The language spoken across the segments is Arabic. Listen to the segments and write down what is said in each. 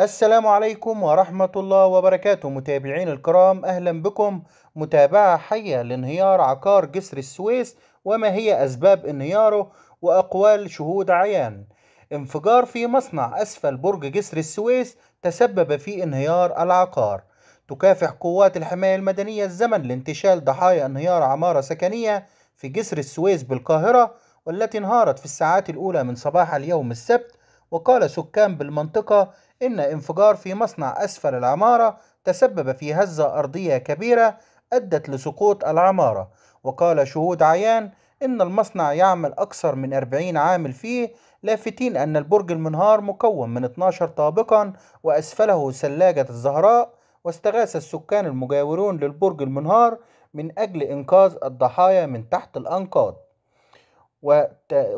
السلام عليكم ورحمة الله وبركاته متابعين الكرام أهلا بكم متابعة حية لانهيار عقار جسر السويس وما هي أسباب انهياره وأقوال شهود عيان انفجار في مصنع أسفل برج جسر السويس تسبب في انهيار العقار تكافح قوات الحماية المدنية الزمن لانتشال ضحايا انهيار عمارة سكنية في جسر السويس بالقاهرة والتي انهارت في الساعات الأولى من صباح اليوم السبت وقال سكان بالمنطقة إن انفجار في مصنع أسفل العمارة تسبب في هزة أرضية كبيرة أدت لسقوط العمارة وقال شهود عيان إن المصنع يعمل أكثر من 40 عامل فيه لافتين أن البرج المنهار مكون من 12 طابقا وأسفله ثلاجة الزهراء واستغاث السكان المجاورون للبرج المنهار من أجل إنقاذ الضحايا من تحت الأنقاض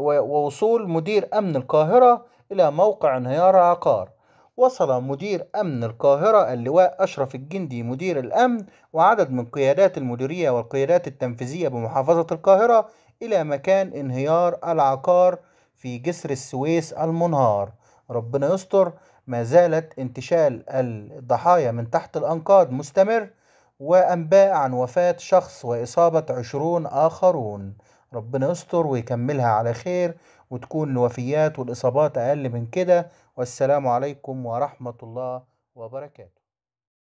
ووصول مدير أمن القاهرة إلى موقع انهيار العقار وصل مدير أمن القاهرة اللواء أشرف الجندي مدير الأمن وعدد من قيادات المديرية والقيادات التنفيذية بمحافظة القاهرة إلى مكان انهيار العقار في جسر السويس المنهار ربنا يستر ما زالت انتشال الضحايا من تحت الأنقاض مستمر وأنباء عن وفاة شخص وإصابة عشرون آخرون ربنا يستر ويكملها على خير وتكون الوفيات والإصابات أقل من كده والسلام عليكم ورحمة الله وبركاته